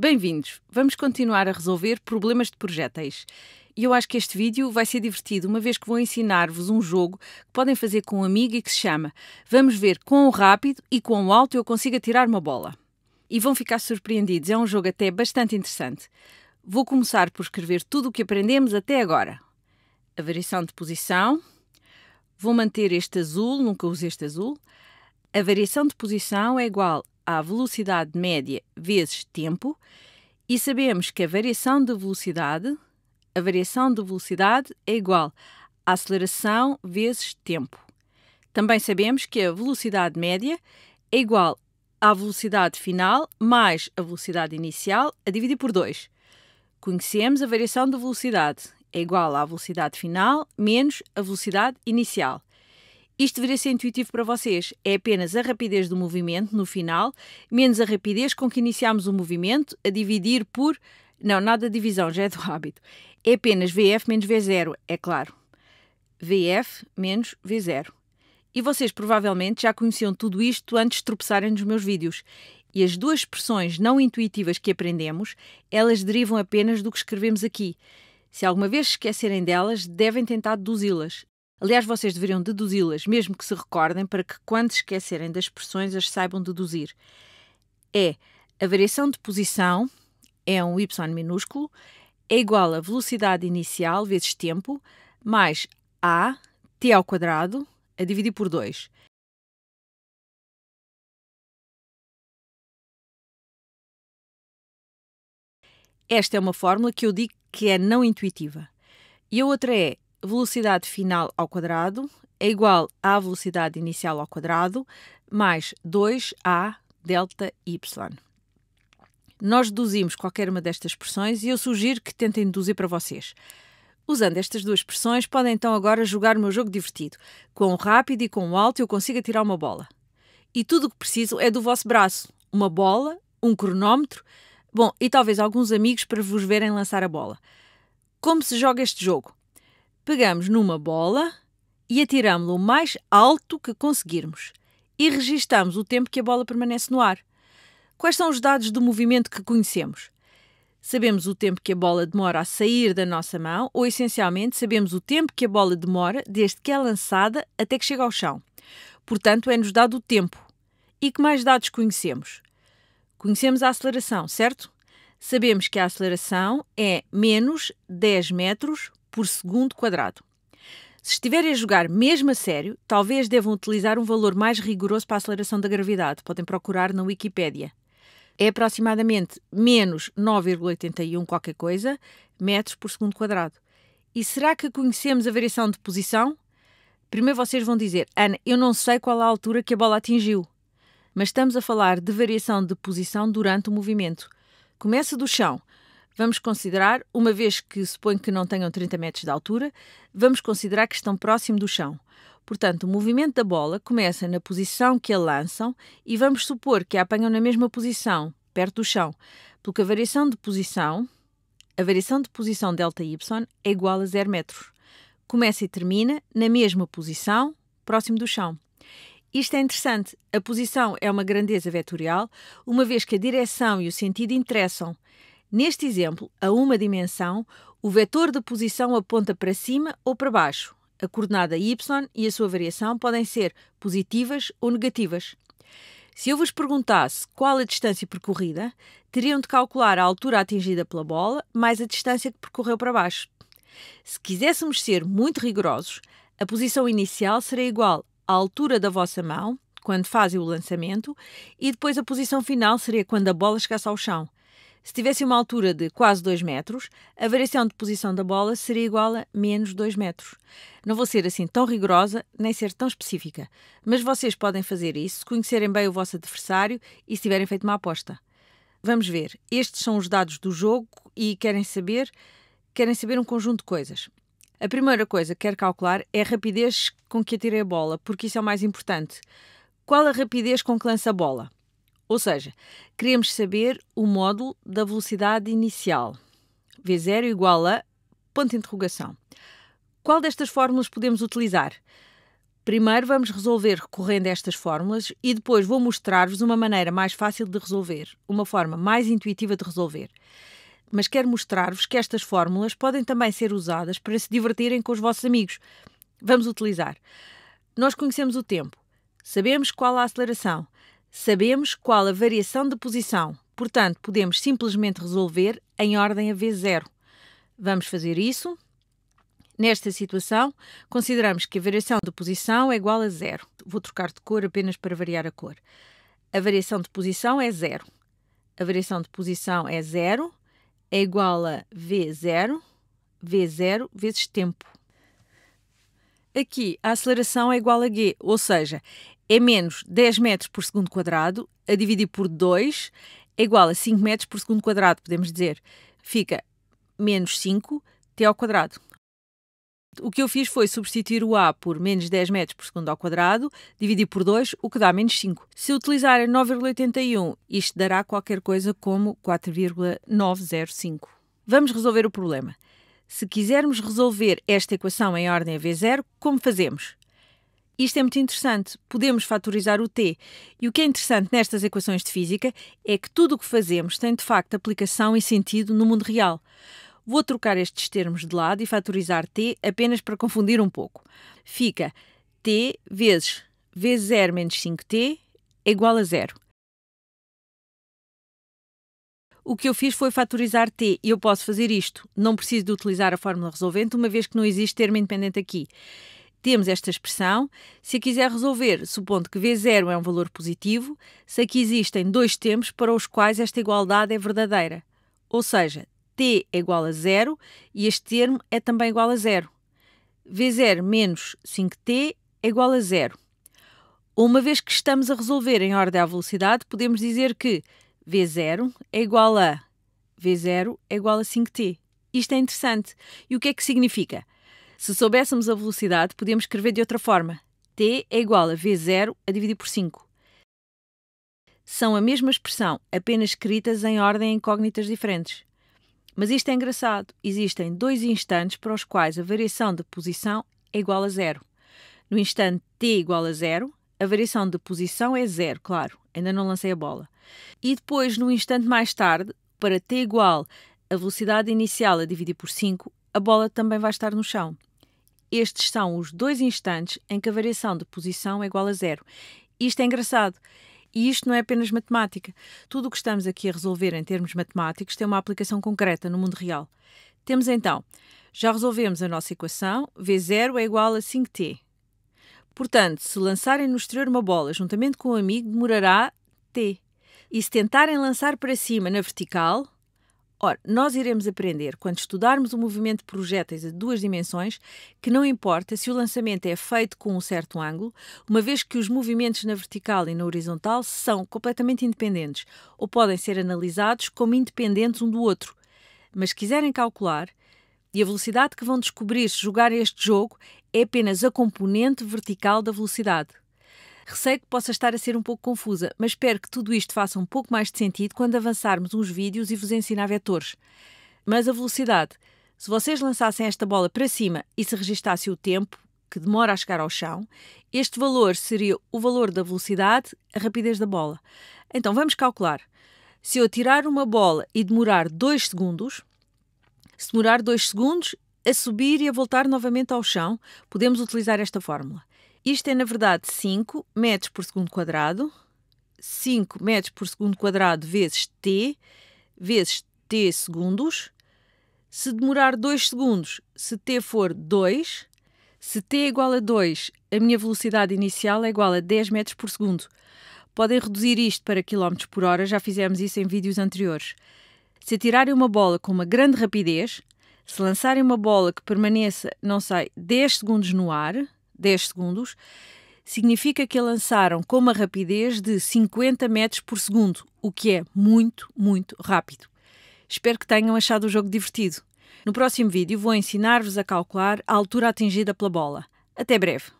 Bem-vindos! Vamos continuar a resolver problemas de projéteis. E eu acho que este vídeo vai ser divertido, uma vez que vou ensinar-vos um jogo que podem fazer com um amigo e que se chama Vamos ver quão rápido e quão alto eu consigo atirar uma bola. E vão ficar surpreendidos, é um jogo até bastante interessante. Vou começar por escrever tudo o que aprendemos até agora. A variação de posição. Vou manter este azul, nunca usei este azul. A variação de posição é igual à velocidade média vezes tempo e sabemos que a variação de velocidade, a variação de velocidade é igual à aceleração vezes tempo. Também sabemos que a velocidade média é igual à velocidade final mais a velocidade inicial a dividir por 2. Conhecemos a variação de velocidade, é igual à velocidade final menos a velocidade inicial. Isto deveria ser intuitivo para vocês. É apenas a rapidez do movimento no final, menos a rapidez com que iniciamos o movimento, a dividir por. Não, nada de divisão, já é do hábito. É apenas VF menos V0, é claro. VF menos V0. E vocês provavelmente já conheciam tudo isto antes de tropeçarem nos meus vídeos. E as duas expressões não intuitivas que aprendemos, elas derivam apenas do que escrevemos aqui. Se alguma vez esquecerem delas, devem tentar deduzi-las. Aliás, vocês deveriam deduzi-las, mesmo que se recordem, para que quando esquecerem das expressões as saibam deduzir. É a variação de posição, é um y minúsculo, é igual a velocidade inicial vezes tempo, mais a t ao quadrado a dividir por 2. Esta é uma fórmula que eu digo que é não intuitiva. E a outra é velocidade final ao quadrado é igual à velocidade inicial ao quadrado mais 2a delta y. Nós deduzimos qualquer uma destas expressões e eu sugiro que tentem deduzir para vocês. Usando estas duas expressões, podem então agora jogar o meu jogo divertido. Quão rápido e quão alto eu consigo atirar uma bola. E tudo o que preciso é do vosso braço: uma bola, um cronómetro, bom, e talvez alguns amigos para vos verem lançar a bola. Como se joga este jogo? Pegamos numa bola e atiramos-la o mais alto que conseguirmos e registamos o tempo que a bola permanece no ar. Quais são os dados do movimento que conhecemos? Sabemos o tempo que a bola demora a sair da nossa mão, ou essencialmente sabemos o tempo que a bola demora desde que é lançada até que chega ao chão. Portanto, é-nos dado o tempo. E que mais dados conhecemos? Conhecemos a aceleração, certo? Sabemos que a aceleração é menos 10 metros por segundo quadrado. Se estiverem a jogar mesmo a sério, talvez devam utilizar um valor mais rigoroso para a aceleração da gravidade. Podem procurar na Wikipédia. É aproximadamente menos 9,81 qualquer coisa metros por segundo quadrado. E será que conhecemos a variação de posição? Primeiro vocês vão dizer, Ana, eu não sei qual a altura que a bola atingiu. Mas estamos a falar de variação de posição durante o movimento. Começa do chão, Vamos considerar, uma vez que suponho que não tenham 30 metros de altura, vamos considerar que estão próximo do chão. Portanto, o movimento da bola começa na posição que a lançam e vamos supor que a apanham na mesma posição, perto do chão, porque a variação de posição, a variação de posição delta y é igual a zero metros. Começa e termina na mesma posição, próximo do chão. Isto é interessante. A posição é uma grandeza vetorial, uma vez que a direção e o sentido interessam. Neste exemplo, a uma dimensão, o vetor de posição aponta para cima ou para baixo. A coordenada y e a sua variação podem ser positivas ou negativas. Se eu vos perguntasse qual a distância percorrida, teriam de calcular a altura atingida pela bola mais a distância que percorreu para baixo. Se quiséssemos ser muito rigorosos, a posição inicial será igual à altura da vossa mão, quando fazem o lançamento, e depois a posição final seria quando a bola chegasse ao chão. Se tivesse uma altura de quase 2 metros, a variação de posição da bola seria igual a menos 2 metros. Não vou ser assim tão rigorosa nem ser tão específica, mas vocês podem fazer isso se conhecerem bem o vosso adversário e se tiverem feito uma aposta. Vamos ver, estes são os dados do jogo e querem saber, querem saber um conjunto de coisas. A primeira coisa que quero calcular é a rapidez com que atirei a bola, porque isso é o mais importante. Qual a rapidez com que lança a bola? Ou seja, queremos saber o módulo da velocidade inicial. V0 igual a ponto de interrogação. Qual destas fórmulas podemos utilizar? Primeiro vamos resolver recorrendo a estas fórmulas e depois vou mostrar-vos uma maneira mais fácil de resolver, uma forma mais intuitiva de resolver. Mas quero mostrar-vos que estas fórmulas podem também ser usadas para se divertirem com os vossos amigos. Vamos utilizar. Nós conhecemos o tempo, sabemos qual a aceleração, Sabemos qual a variação de posição, portanto, podemos simplesmente resolver em ordem a V0. Vamos fazer isso. Nesta situação, consideramos que a variação de posição é igual a zero. Vou trocar de cor apenas para variar a cor. A variação de posição é zero. A variação de posição é zero, é igual a V0, V0 vezes tempo. Aqui, a aceleração é igual a G, ou seja, é menos 10 metros por segundo quadrado, a dividir por 2 é igual a 5 metros por segundo quadrado, podemos dizer. Fica menos 5 t ao quadrado. O que eu fiz foi substituir o A por menos 10 metros por segundo ao quadrado, dividir por 2, o que dá menos 5. Se utilizar 9,81, isto dará qualquer coisa como 4,905. Vamos resolver o problema. Se quisermos resolver esta equação em ordem a V0, como fazemos? Isto é muito interessante. Podemos fatorizar o t. E o que é interessante nestas equações de física é que tudo o que fazemos tem de facto aplicação e sentido no mundo real. Vou trocar estes termos de lado e fatorizar t apenas para confundir um pouco. Fica t vezes v0 menos 5t é igual a zero. O que eu fiz foi fatorizar t e eu posso fazer isto. Não preciso de utilizar a fórmula resolvente, uma vez que não existe termo independente aqui. Temos esta expressão se a quiser resolver, supondo que V0 é um valor positivo, sei que existem dois tempos para os quais esta igualdade é verdadeira. Ou seja, t é igual a zero e este termo é também igual a zero. V0 menos 5t é igual a zero. Uma vez que estamos a resolver em ordem à velocidade, podemos dizer que V0 é igual a V0 é igual a 5t. Isto é interessante. E o que é que significa? Se soubéssemos a velocidade, podíamos escrever de outra forma. T é igual a V0 a dividir por 5. São a mesma expressão, apenas escritas em ordem incógnitas diferentes. Mas isto é engraçado. Existem dois instantes para os quais a variação de posição é igual a zero. No instante t igual a zero, a variação de posição é zero, claro. Ainda não lancei a bola. E depois, no instante mais tarde, para t igual a velocidade inicial a dividir por 5, a bola também vai estar no chão. Estes são os dois instantes em que a variação de posição é igual a zero. Isto é engraçado. E isto não é apenas matemática. Tudo o que estamos aqui a resolver em termos matemáticos tem uma aplicação concreta no mundo real. Temos então, já resolvemos a nossa equação, V0 é igual a 5t. Portanto, se lançarem no exterior uma bola juntamente com um amigo, demorará t. E se tentarem lançar para cima na vertical, Ora, nós iremos aprender, quando estudarmos o movimento de projéteis a duas dimensões, que não importa se o lançamento é feito com um certo ângulo, uma vez que os movimentos na vertical e na horizontal são completamente independentes, ou podem ser analisados como independentes um do outro. Mas se quiserem calcular, e a velocidade que vão descobrir se jogarem este jogo é apenas a componente vertical da velocidade. Receio que possa estar a ser um pouco confusa, mas espero que tudo isto faça um pouco mais de sentido quando avançarmos uns vídeos e vos ensinar vetores. Mas a velocidade. Se vocês lançassem esta bola para cima e se registasse o tempo, que demora a chegar ao chão, este valor seria o valor da velocidade, a rapidez da bola. Então vamos calcular. Se eu tirar uma bola e demorar 2 segundos, se demorar 2 segundos, a subir e a voltar novamente ao chão, podemos utilizar esta fórmula. Isto é, na verdade, 5 metros por segundo quadrado. 5 metros por segundo quadrado vezes t, vezes t segundos. Se demorar 2 segundos, se t for 2, se t é igual a 2, a minha velocidade inicial é igual a 10 metros por segundo. Podem reduzir isto para km por hora, já fizemos isso em vídeos anteriores. Se atirarem uma bola com uma grande rapidez, se lançarem uma bola que permaneça, não sei, 10 segundos no ar, 10 segundos, significa que a lançaram com uma rapidez de 50 metros por segundo, o que é muito, muito rápido. Espero que tenham achado o jogo divertido. No próximo vídeo vou ensinar-vos a calcular a altura atingida pela bola. Até breve!